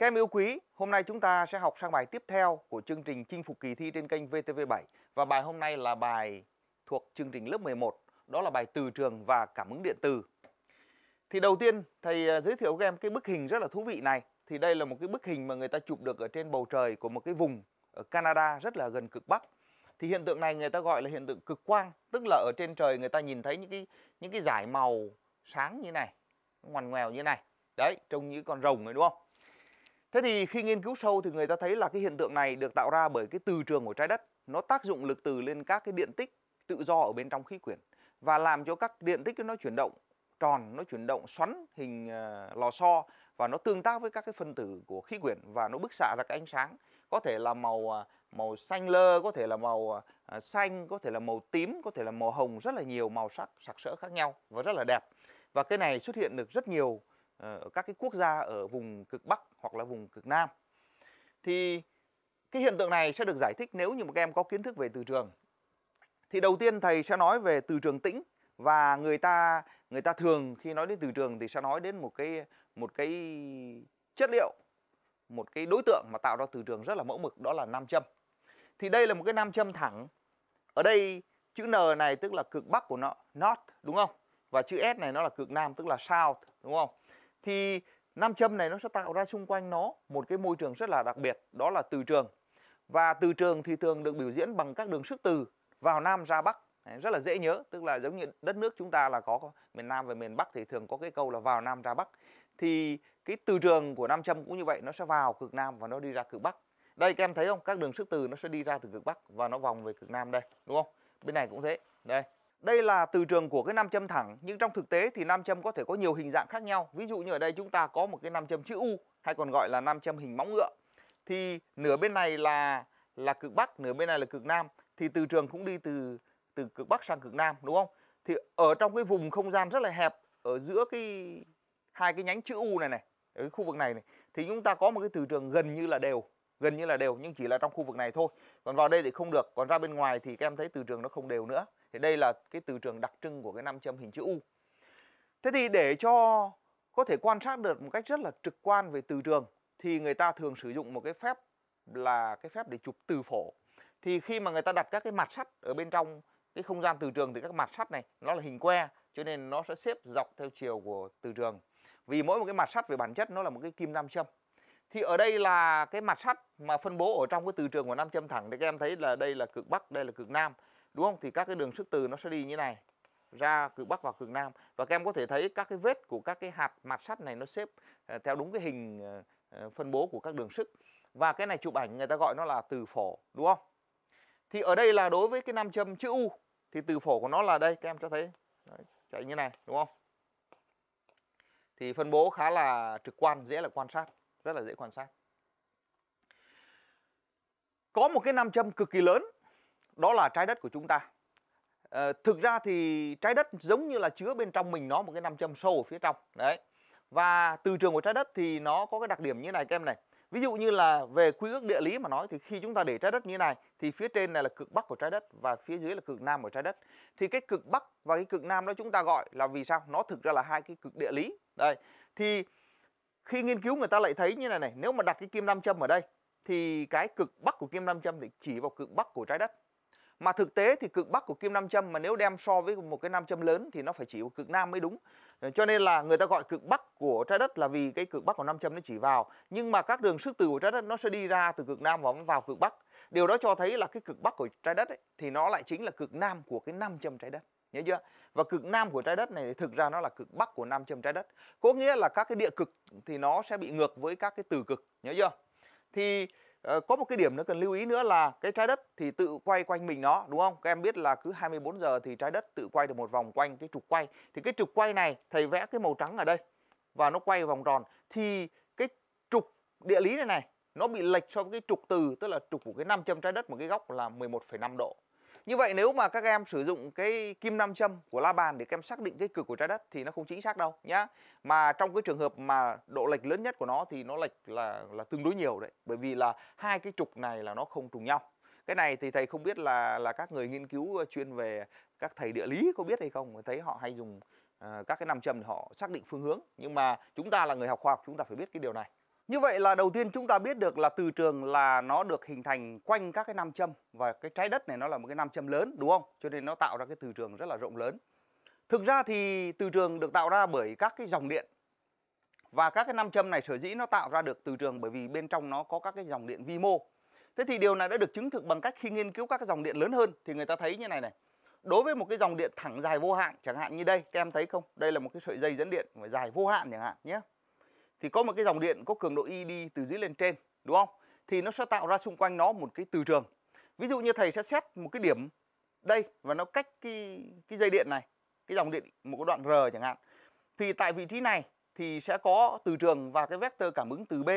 Các em yêu quý, hôm nay chúng ta sẽ học sang bài tiếp theo của chương trình chinh phục kỳ thi trên kênh VTV7 và bài hôm nay là bài thuộc chương trình lớp 11, đó là bài từ trường và cảm ứng điện từ. Thì đầu tiên thầy à, giới thiệu các em cái bức hình rất là thú vị này. Thì đây là một cái bức hình mà người ta chụp được ở trên bầu trời của một cái vùng ở Canada rất là gần cực Bắc. Thì hiện tượng này người ta gọi là hiện tượng cực quang, tức là ở trên trời người ta nhìn thấy những cái những cái dải màu sáng như này, ngoằn ngoèo như này. Đấy, trông như con rồng rồi đúng không? Thế thì khi nghiên cứu sâu thì người ta thấy là cái hiện tượng này được tạo ra bởi cái từ trường của trái đất. Nó tác dụng lực từ lên các cái điện tích tự do ở bên trong khí quyển và làm cho các điện tích nó chuyển động tròn, nó chuyển động xoắn hình ờ, lò xo và nó tương tác với các cái phân tử của khí quyển và nó bức xạ ra cái ánh sáng có thể là màu ờ, màu xanh lơ, có thể là màu ờ, xanh, có thể là màu tím, có thể là màu hồng rất là nhiều màu sắc sặc sỡ khác nhau và rất là đẹp. Và cái này xuất hiện được rất nhiều Ờ, ở các cái quốc gia ở vùng cực Bắc hoặc là vùng cực Nam. Thì cái hiện tượng này sẽ được giải thích nếu như một em có kiến thức về từ trường. Thì đầu tiên thầy sẽ nói về từ trường tĩnh và người ta người ta thường khi nói đến từ trường thì sẽ nói đến một cái một cái chất liệu, một cái đối tượng mà tạo ra từ trường rất là mẫu mực đó là nam châm. Thì đây là một cái nam châm thẳng. Ở đây chữ N này tức là cực bắc của nó, north đúng không? Và chữ S này nó là cực nam tức là south đúng không? thì nam châm này nó sẽ tạo ra xung quanh nó một cái môi trường rất là đặc biệt đó là từ trường và từ trường thì thường được biểu diễn bằng các đường sức từ vào nam ra bắc rất là dễ nhớ tức là giống như đất nước chúng ta là có miền nam và miền bắc thì thường có cái câu là vào nam ra bắc thì cái từ trường của nam châm cũng như vậy nó sẽ vào cực nam và nó đi ra cực bắc đây các em thấy không các đường sức từ nó sẽ đi ra từ cực bắc và nó vòng về cực nam đây đúng không bên này cũng thế đây đây là từ trường của cái nam châm thẳng nhưng trong thực tế thì nam châm có thể có nhiều hình dạng khác nhau ví dụ như ở đây chúng ta có một cái nam châm chữ U hay còn gọi là nam châm hình móng ngựa thì nửa bên này là là cực bắc nửa bên này là cực nam thì từ trường cũng đi từ từ cực bắc sang cực nam đúng không thì ở trong cái vùng không gian rất là hẹp ở giữa cái hai cái nhánh chữ U này này ở cái khu vực này này thì chúng ta có một cái từ trường gần như là đều gần như là đều nhưng chỉ là trong khu vực này thôi còn vào đây thì không được còn ra bên ngoài thì các em thấy từ trường nó không đều nữa thì đây là cái từ trường đặc trưng của cái nam châm hình chữ U thế thì để cho có thể quan sát được một cách rất là trực quan về từ trường thì người ta thường sử dụng một cái phép là cái phép để chụp từ phổ thì khi mà người ta đặt các cái mặt sắt ở bên trong cái không gian từ trường thì các mặt sắt này nó là hình que cho nên nó sẽ xếp dọc theo chiều của từ trường vì mỗi một cái mặt sắt về bản chất nó là một cái kim nam châm thì ở đây là cái mặt sắt mà phân bố ở trong cái từ trường của nam châm thẳng thì các em thấy là đây là cực bắc đây là cực nam đúng không thì các cái đường sức từ nó sẽ đi như này ra cực bắc và cực nam và các em có thể thấy các cái vết của các cái hạt mặt sắt này nó xếp ờ, theo đúng cái hình ờ, ờ, phân bố của các đường sức và cái này chụp ảnh người ta gọi nó là từ phổ đúng không thì ở đây là đối với cái nam châm chữ u thì từ phổ của nó là đây các em cho thấy Đấy, chạy như này đúng không thì phân bố khá là trực quan dễ là quan sát rất là dễ quan sát có một cái nam châm cực kỳ lớn đó là trái đất của chúng ta à, thực ra thì trái đất giống như là chứa bên trong mình nó một cái nam châm sâu ở phía trong đấy và từ trường của trái đất thì nó có cái đặc điểm như này các em này ví dụ như là về quy ước địa lý mà nói thì khi chúng ta để trái đất như này thì phía trên này là cực bắc của trái đất và phía dưới là cực nam của trái đất thì cái cực bắc và cái cực nam đó chúng ta gọi là vì sao nó thực ra là hai cái cực địa lý đây thì khi nghiên cứu người ta lại thấy như này này nếu mà đặt cái kim nam châm ở đây thì cái cực bắc của kim nam châm thì chỉ vào cực bắc của trái đất mà thực tế thì cực bắc của kim nam châm mà nếu đem so với một cái nam châm lớn thì nó phải chỉ cực nam mới đúng ờ, cho nên là người ta gọi cực bắc của trái đất là vì cái cực bắc của nam châm nó chỉ vào nhưng mà các đường sức từ của trái đất nó sẽ đi ra từ cực nam và vào cực bắc điều đó cho thấy là cái cực bắc của trái đất ấy, thì nó lại chính là cực nam của cái nam châm trái đất nhớ chưa và cực nam của trái đất này thực ra nó là cực bắc của nam châm trái đất có nghĩa là các cái địa cực thì nó sẽ bị ngược với các cái từ cực nhớ chưa thì Ờ, có một cái điểm nữa cần lưu ý nữa là cái trái đất thì tự quay quanh mình nó đúng không? Các em biết là cứ 24 giờ thì trái đất tự quay được một vòng quanh cái trục quay. Thì cái trục quay này thầy vẽ cái màu trắng ở đây và nó quay vòng tròn thì cái trục địa lý này này nó bị lệch so với cái trục từ tức là trục của cái nam châm trái đất một cái góc là 11,5 độ. Như vậy nếu mà các em sử dụng cái kim nam châm của la bàn để các em xác định cái cực của trái đất thì nó không chính xác đâu nhá. Mà trong cái trường hợp mà độ lệch lớn nhất của nó thì nó lệch là là tương đối nhiều đấy, bởi vì là hai cái trục này là nó không trùng nhau. Cái này thì thầy không biết là là các người nghiên cứu chuyên về các thầy địa lý có biết hay không, thấy họ hay dùng uh, các cái nam châm để họ xác định phương hướng, nhưng mà chúng ta là người học khoa học chúng ta phải biết cái điều này. Như vậy là đầu tiên chúng ta biết được là từ trường là nó được hình thành quanh các cái nam châm và cái trái đất này nó là một cái nam châm lớn đúng không? Cho nên nó tạo ra cái từ trường rất là rộng lớn. Thực ra thì từ trường được tạo ra bởi các cái dòng điện và các cái nam châm này sở dĩ nó tạo ra được từ trường bởi vì bên trong nó có các cái dòng điện vi mô. Thế thì điều này đã được chứng thực bằng cách khi nghiên cứu các cái dòng điện lớn hơn thì người ta thấy như này này. Đối với một cái dòng điện thẳng dài vô hạn chẳng hạn như đây, các em thấy không? Đây là một cái sợi dây dẫn điện dài vô hạn chẳng hạn nhé thì có một cái dòng điện có cường độ Y đi từ dưới lên trên đúng không? Thì nó sẽ tạo ra xung quanh nó một cái từ trường. Ví dụ như thầy sẽ xét một cái điểm đây và nó cách cái cái dây điện này, cái dòng điện một cái đoạn R chẳng hạn. Thì tại vị trí này thì sẽ có từ trường và cái vector cảm ứng từ B.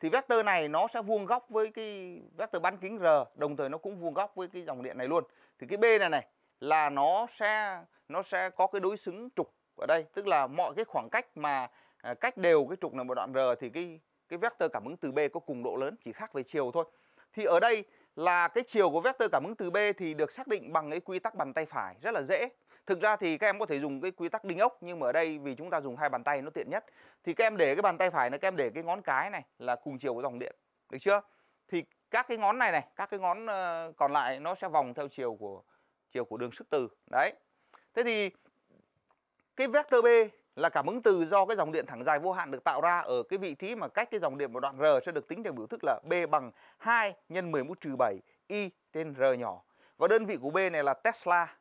Thì vector này nó sẽ vuông góc với cái vector bán kính R, đồng thời nó cũng vuông góc với cái dòng điện này luôn. Thì cái B này này là nó sẽ nó sẽ có cái đối xứng trục ở đây, tức là mọi cái khoảng cách mà À, cách đều cái trục này một đoạn r thì cái cái vector cảm ứng từ B có cùng độ lớn chỉ khác về chiều thôi. Thì ở đây là cái chiều của vector cảm ứng từ B thì được xác định bằng cái quy tắc bàn tay phải rất là dễ. Thực ra thì các em có thể dùng cái quy tắc đinh ốc nhưng mà ở đây vì chúng ta dùng hai bàn tay nó tiện nhất. Thì các em để cái bàn tay phải này, các em để cái ngón cái này là cùng chiều của dòng điện. Được chưa? Thì các cái ngón này này, các cái ngón ờ, còn lại nó sẽ vòng theo chiều của chiều của đường sức từ. Đấy. Thế thì cái vector B là cảm ứng từ do cái dòng điện thẳng dài vô hạn được tạo ra ở cái vị trí mà cách cái dòng điện một đoạn R sẽ được tính theo biểu thức là B bằng 2 nhân 10 mũ trừ 7 I trên R nhỏ. Và đơn vị của B này là Tesla,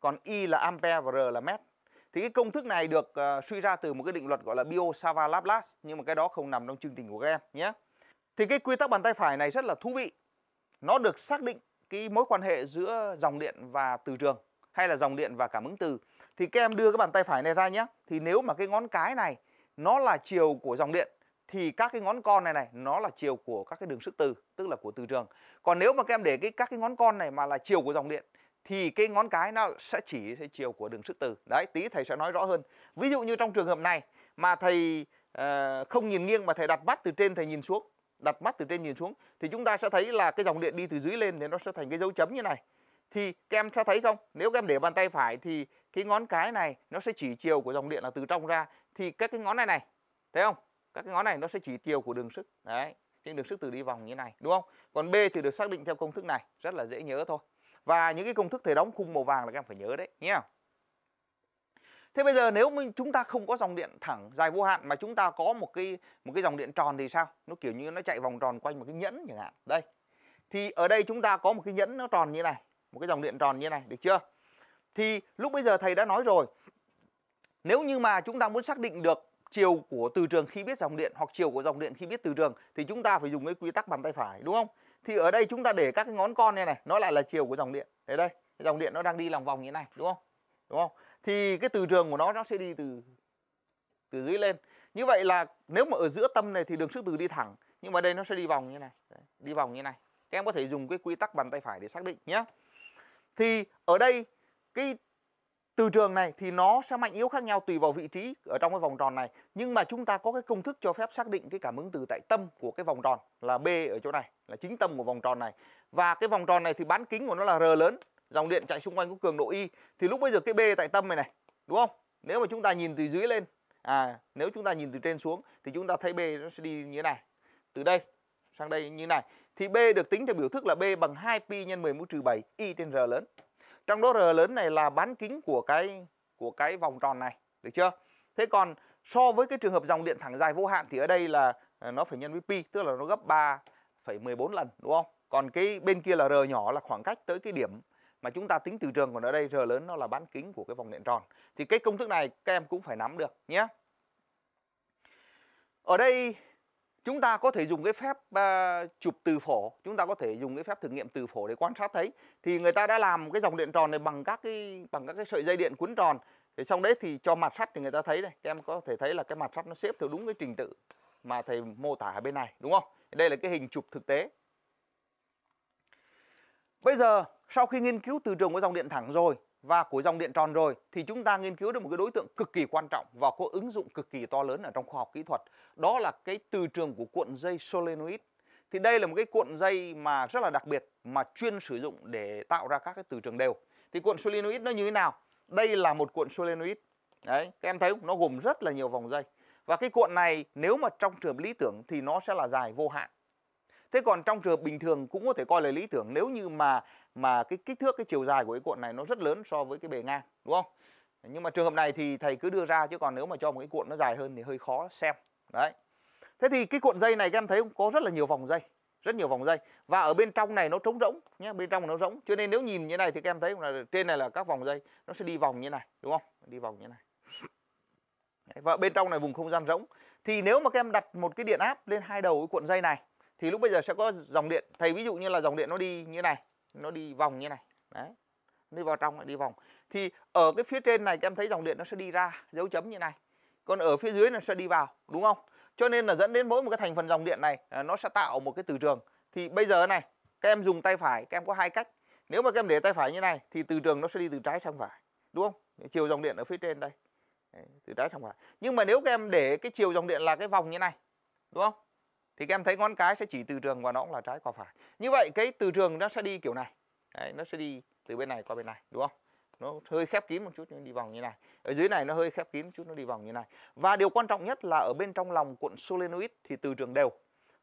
còn I là ampere và R là mét. Thì cái công thức này được uh, suy ra từ một cái định luật gọi là bio savart laplace nhưng mà cái đó không nằm trong chương trình của các em nhé. Thì cái quy tắc bàn tay phải này rất là thú vị. Nó được xác định cái mối quan hệ giữa dòng điện và từ trường hay là dòng điện và cảm ứng từ thì các em đưa cái bàn tay phải này ra nhé thì nếu mà cái ngón cái này nó là chiều của dòng điện thì các cái ngón con này này nó là chiều của các cái đường sức từ tức là của từ trường còn nếu mà các em để cái các cái ngón con này mà là chiều của dòng điện thì cái ngón cái nó sẽ chỉ sẽ chiều của đường sức từ đấy tí thầy sẽ nói rõ hơn ví dụ như trong trường hợp này mà thầy uh, không nhìn nghiêng mà thầy đặt mắt từ trên thầy nhìn xuống đặt mắt từ trên nhìn xuống thì chúng ta sẽ thấy là cái dòng điện đi từ dưới lên thì nó sẽ thành cái dấu chấm như này thì các em sẽ thấy không nếu các em để bàn tay phải thì cái ngón cái này nó sẽ chỉ chiều của dòng điện là từ trong ra thì các cái ngón này này thấy không các cái ngón này nó sẽ chỉ chiều của đường sức đấy trên đường sức từ đi vòng như này đúng không còn b thì được xác định theo công thức này rất là dễ nhớ thôi và những cái công thức thể đóng khung màu vàng là các em phải nhớ đấy nhé thế bây giờ nếu chúng ta không có dòng điện thẳng dài vô hạn mà chúng ta có một cái một cái dòng điện tròn thì sao nó kiểu như nó chạy vòng tròn quanh một cái nhẫn chẳng hạn đây thì ở đây chúng ta có một cái nhẫn nó tròn như này một cái dòng điện tròn như này được chưa thì lúc bây giờ thầy đã nói rồi nếu như mà chúng ta muốn xác định được chiều của từ trường khi biết dòng điện hoặc chiều của dòng điện khi biết từ trường thì chúng ta phải dùng cái quy tắc bàn tay phải đúng không thì ở đây chúng ta để các cái ngón con này này nó lại là chiều của dòng điện đấy đây cái dòng điện nó đang đi lòng vòng như thế này đúng không đúng không thì cái từ trường của nó nó sẽ đi từ từ dưới lên như vậy là nếu mà ở giữa tâm này thì đường sức từ đi thẳng nhưng mà đây nó sẽ đi vòng như này đi vòng như này các em có thể dùng cái quy tắc bàn tay phải để xác định nhé thì ở đây cái từ trường này thì nó sẽ mạnh yếu khác nhau tùy vào vị trí ở trong cái vòng tròn này nhưng mà chúng ta có cái công thức cho phép xác định cái cảm ứng từ tại tâm của cái vòng tròn là B ở chỗ này là chính tâm của vòng tròn này và cái vòng tròn này thì bán kính của nó là R lớn dòng điện chạy xung quanh có cường độ Y thì lúc bây giờ cái B tại tâm này này đúng không nếu mà chúng ta nhìn từ dưới lên à nếu chúng ta nhìn từ trên xuống thì chúng ta thấy B nó sẽ đi như thế này từ đây sang đây như thế này thì B được tính theo biểu thức là B bằng 2pi nhân 10 mũ trừ 7 y trên r lớn. Trong đó r lớn này là bán kính của cái của cái vòng tròn này, được chưa? Thế còn so với cái trường hợp dòng điện thẳng dài vô hạn thì ở đây là à, nó phải nhân với pi, tức là nó gấp 3,14 lần đúng không? Còn cái bên kia là r nhỏ là khoảng cách tới cái điểm mà chúng ta tính từ trường còn ở đây r lớn nó là bán kính của cái vòng điện tròn. Thì cái công thức này các em cũng phải nắm được nhé. Ở đây chúng ta có thể dùng cái phép uh, chụp từ phổ chúng ta có thể dùng cái phép thử nghiệm từ phổ để quan sát thấy thì người ta đã làm cái dòng điện tròn này bằng các cái bằng các cái sợi dây điện cuốn tròn thì xong đấy thì cho mặt sắt thì người ta thấy đây các em có thể thấy là cái mặt sắt nó xếp theo đúng cái trình tự mà thầy mô tả ở bên này đúng không đây là cái hình chụp thực tế bây giờ sau khi nghiên cứu từ trường của dòng điện thẳng rồi và của dòng điện tròn rồi thì chúng ta nghiên cứu được một cái đối tượng cực kỳ quan trọng và có ứng dụng cực kỳ to lớn ở trong khoa học kỹ thuật đó là cái từ trường của cuộn dây solenoid thì đây là một cái cuộn dây mà rất là đặc biệt mà chuyên sử dụng để tạo ra các cái từ trường đều thì cuộn solenoid nó như thế nào đây là một cuộn solenoid đấy các em thấy không nó gồm rất là nhiều vòng dây và cái cuộn này nếu mà trong trường lý tưởng thì nó sẽ là dài vô hạn thế còn trong trường hợp bình thường cũng có thể coi là lý tưởng nếu như mà mà cái kích thước cái chiều dài của cái cuộn này nó rất lớn so với cái bề ngang đúng không nhưng mà trường hợp này thì thầy cứ đưa ra chứ còn nếu mà cho một cái cuộn nó dài hơn thì hơi khó xem đấy thế thì cái cuộn dây này các em thấy có rất là nhiều vòng dây rất nhiều vòng dây và ở bên trong này nó trống rỗng nhé bên trong nó rỗng cho nên nếu nhìn như này thì các em thấy là trên này là các vòng dây nó sẽ đi vòng như này đúng không đi vòng như này và bên trong này vùng không gian rỗng thì nếu mà các em đặt một cái điện áp lên hai đầu cái cuộn dây này thì lúc bây giờ sẽ có dòng điện thầy ví dụ như là dòng điện nó đi như này nó đi vòng như này đấy đi vào trong lại đi vòng thì ở cái phía trên này các em thấy dòng điện nó sẽ đi ra dấu chấm như này còn ở phía dưới nó sẽ đi vào đúng không cho nên là dẫn đến mỗi một cái thành phần dòng điện này à, nó sẽ tạo một cái từ trường thì bây giờ này các em dùng tay phải các em có hai cách nếu mà các em để tay phải như này thì từ trường nó sẽ đi từ trái sang phải đúng không chiều dòng điện ở phía trên đây từ trái sang phải nhưng mà nếu các em để cái chiều dòng điện là cái vòng như này đúng không thì các em thấy ngón cái sẽ chỉ từ trường và nó cũng là trái qua phải như vậy cái từ trường nó sẽ đi kiểu này Đấy, nó sẽ đi từ bên này qua bên này đúng không nó hơi khép kín một chút nhưng đi vòng như này ở dưới này nó hơi khép kín một chút nó đi vòng như này và điều quan trọng nhất là ở bên trong lòng cuộn solenoid thì từ trường đều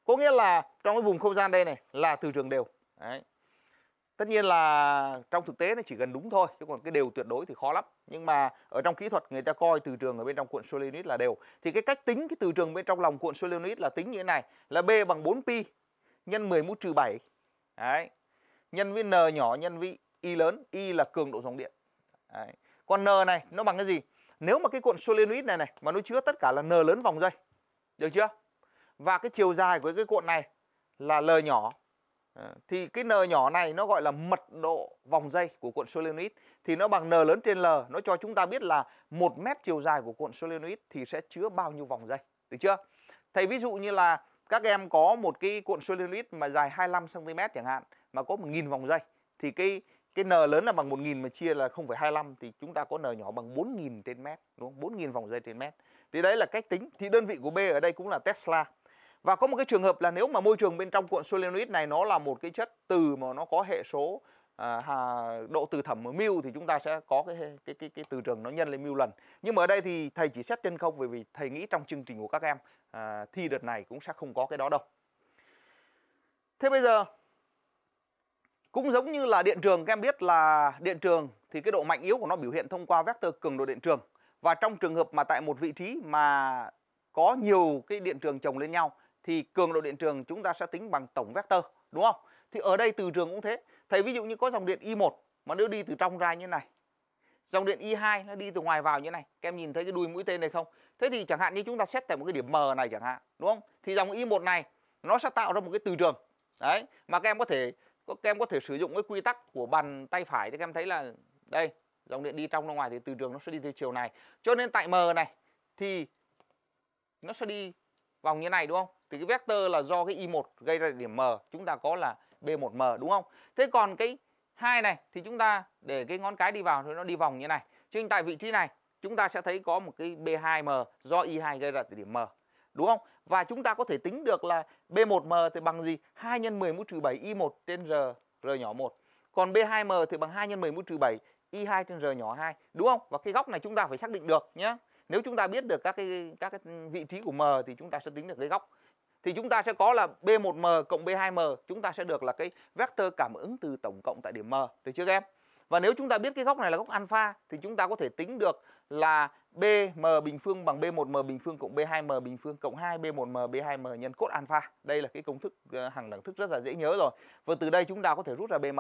có nghĩa là trong cái vùng không gian đây này là từ trường đều Đấy tất nhiên là trong thực tế nó chỉ gần đúng thôi chứ còn cái đều tuyệt đối thì khó lắm nhưng mà ở trong kỹ thuật người ta coi từ trường ở bên trong cuộn solenoid là đều thì cái cách tính cái từ trường bên trong lòng cuộn solenoid là tính như thế này là b bằng 4 pi nhân 10 mũ trừ 7 Đấy. nhân với n nhỏ nhân với y lớn y là cường độ dòng điện Đấy. còn n này nó bằng cái gì nếu mà cái cuộn solenoid này này mà nó chứa tất cả là n lớn vòng dây được chưa và cái chiều dài của cái cuộn này là l nhỏ Ờ, thì cái n nhỏ này nó gọi là mật độ vòng dây của cuộn solenoid thì nó bằng n lớn trên l nó cho chúng ta biết là một mét chiều dài của cuộn solenoid thì sẽ chứa bao nhiêu vòng dây được chưa thầy ví dụ như là các em có một cái cuộn solenoid mà dài 25 cm chẳng hạn mà có 1000 vòng dây thì cái cái n lớn là bằng 1000 mà chia là 0,25 thì chúng ta có n nhỏ bằng 4000 trên mét đúng không? 4000 vòng dây trên mét. Thì đấy là cách tính. Thì đơn vị của B ở đây cũng là Tesla. Và có một cái trường hợp là nếu mà môi trường bên trong cuộn solenoid này nó là một cái chất từ mà nó có hệ số à, độ từ thẩm ở mu thì chúng ta sẽ có cái cái cái, cái từ trường nó nhân lên mu lần. Nhưng mà ở đây thì thầy chỉ xét trên không vì vì thầy nghĩ trong chương trình của các em à, thi đợt này cũng sẽ không có cái đó đâu. Thế bây giờ cũng giống như là điện trường các em biết là điện trường thì cái độ mạnh yếu của nó biểu hiện thông qua vector cường độ điện trường. Và trong trường hợp mà tại một vị trí mà có nhiều cái điện trường chồng lên nhau thì cường độ điện trường chúng ta sẽ tính bằng tổng vector đúng không? Thì ở đây từ trường cũng thế. Thầy ví dụ như có dòng điện I1 mà nếu đi từ trong ra như này. Dòng điện I2 nó đi từ ngoài vào như này. Các em nhìn thấy cái đuôi mũi tên này không? Thế thì chẳng hạn như chúng ta xét tại một cái điểm M này chẳng hạn, đúng không? Thì dòng I1 này nó sẽ tạo ra một cái từ trường. Đấy, mà các em có thể các em có thể sử dụng cái quy tắc của bàn tay phải thì các em thấy là đây, dòng điện đi trong ra ngoài thì từ trường nó sẽ đi theo chiều này. Cho nên tại M này thì nó sẽ đi vòng như này đúng không? Thì cái vector là do cái Y1 gây ra điểm M, chúng ta có là B1M đúng không? Thế còn cái hai này thì chúng ta để cái ngón cái đi vào thì nó đi vòng như này. Cho nên tại vị trí này chúng ta sẽ thấy có một cái B2M do Y2 gây ra điểm M. Đúng không? Và chúng ta có thể tính được là B1M thì bằng gì? 2 nhân 10 mũ trừ 7 Y1 trên R, R nhỏ 1. Còn B2M thì bằng 2 nhân 10 mũ trừ 7 Y2 trên R nhỏ 2. Đúng không? Và cái góc này chúng ta phải xác định được nhé nếu chúng ta biết được các cái các cái vị trí của m thì chúng ta sẽ tính được cái góc thì chúng ta sẽ có là b1m cộng b2m chúng ta sẽ được là cái vector cảm ứng từ tổng cộng tại điểm m được chưa các em và nếu chúng ta biết cái góc này là góc alpha thì chúng ta có thể tính được là BM bình phương bằng B1M bình phương cộng B2M bình phương cộng 2B1M B2M nhân cos alpha. Đây là cái công thức ờ, hàng đẳng thức rất là dễ nhớ rồi. Và từ đây chúng ta có thể rút ra BM.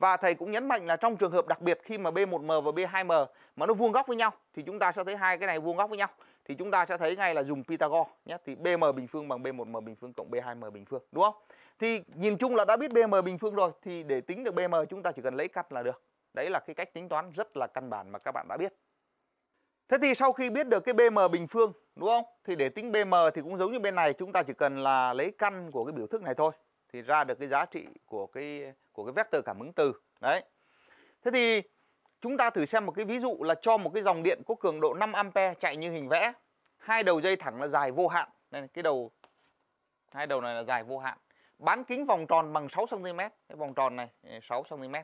Và thầy cũng nhấn mạnh là trong trường hợp đặc biệt khi mà B1M và B2M mà nó vuông góc với nhau thì chúng ta sẽ thấy hai cái này vuông góc với nhau thì chúng ta sẽ thấy ngay là dùng Pythagore nhé thì BM bình phương bằng B1M bình phương cộng B2M bình phương đúng không? Thì nhìn chung là đã biết BM bình phương rồi thì để tính được BM chúng ta chỉ cần lấy cắt là được. Đấy là cái cách tính toán rất là căn bản mà các bạn đã biết. Thế thì sau khi biết được cái BM bình phương đúng không? Thì để tính BM thì cũng giống như bên này chúng ta chỉ cần là lấy căn của cái biểu thức này thôi thì ra được cái giá trị của cái của cái vector cảm ứng từ đấy thế thì chúng ta thử xem một cái ví dụ là cho một cái dòng điện có cường độ 5 ampe chạy như hình vẽ hai đầu dây thẳng là dài vô hạn đây cái đầu hai đầu này là dài vô hạn bán kính vòng tròn bằng 6 cm cái vòng tròn này 6 cm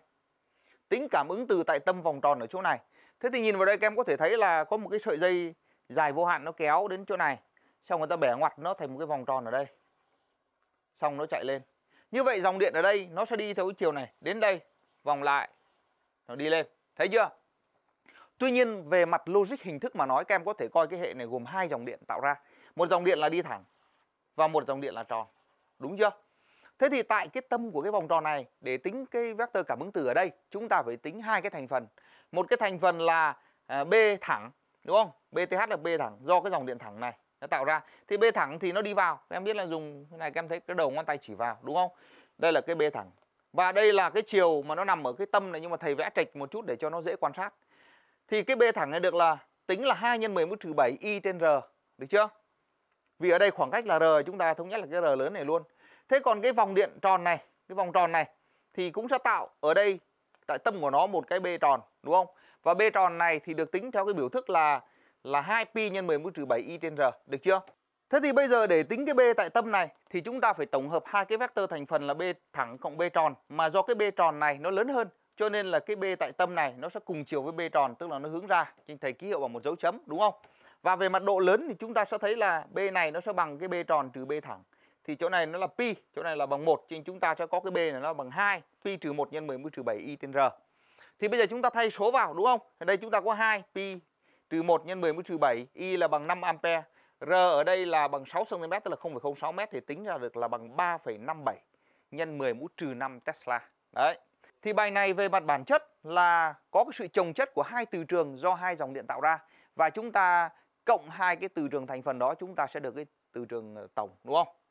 tính cảm ứng từ tại tâm vòng tròn ở chỗ này thế thì nhìn vào đây các em có thể thấy là có một cái sợi dây dài vô hạn nó kéo đến chỗ này xong người ta bẻ ngoặt nó thành một cái vòng tròn ở đây xong nó chạy lên như vậy dòng điện ở đây nó sẽ đi theo cái chiều này đến đây, vòng lại, nó đi lên. Thấy chưa? Tuy nhiên về mặt logic hình thức mà nói các em có thể coi cái hệ này gồm hai dòng điện tạo ra. Một dòng điện là đi thẳng và một dòng điện là tròn. Đúng chưa? Thế thì tại cái tâm của cái vòng tròn này để tính cái vector cảm ứng từ ở đây, chúng ta phải tính hai cái thành phần. Một cái thành phần là à, B thẳng, đúng không? BTH là B thẳng do cái dòng điện thẳng này nó tạo ra thì bê thẳng thì nó đi vào em biết là dùng cái này em thấy cái đầu ngón tay chỉ vào đúng không đây là cái bê thẳng và đây là cái chiều mà nó nằm ở cái tâm này nhưng mà thầy vẽ trịch một chút để cho nó dễ quan sát thì cái bê thẳng này được là tính là 2 nhân 10 mũ trừ 7 y trên r được chưa vì ở đây khoảng cách là r chúng ta thống nhất là cái r lớn này luôn thế còn cái vòng điện tròn này cái vòng tròn này thì cũng sẽ tạo ở đây tại tâm của nó một cái b tròn đúng không và b tròn này thì được tính theo cái biểu thức là là 2pi nhân 10 mũ trừ 7y trên r, được chưa? Thế thì bây giờ để tính cái b tại tâm này thì chúng ta phải tổng hợp hai cái vectơ thành phần là b thẳng cộng b tròn mà do cái b tròn này nó lớn hơn cho nên là cái b tại tâm này nó sẽ cùng chiều với b tròn tức là nó hướng ra trên thầy ký hiệu bằng một dấu chấm đúng không? Và về mặt độ lớn thì chúng ta sẽ thấy là b này nó sẽ bằng cái b tròn trừ b thẳng. Thì chỗ này nó là pi, chỗ này là bằng 1 cho nên chúng ta sẽ có cái b này nó bằng 2, pi trừ 1 nhân 10 mũ trừ 7y trên r. Thì bây giờ chúng ta thay số vào đúng không? Ở đây chúng ta có 2 pi Trừ 1 nhân 10 mũ trừ 7, Y là bằng 5 ampere. R ở đây là bằng 6 cm tức là 0,06 m thì tính ra được là bằng 3,57 nhân 10 mũ trừ 5 Tesla. Đấy. Thì bài này về mặt bản chất là có cái sự chồng chất của hai từ trường do hai dòng điện tạo ra và chúng ta cộng hai cái từ trường thành phần đó chúng ta sẽ được cái từ trường tổng đúng không?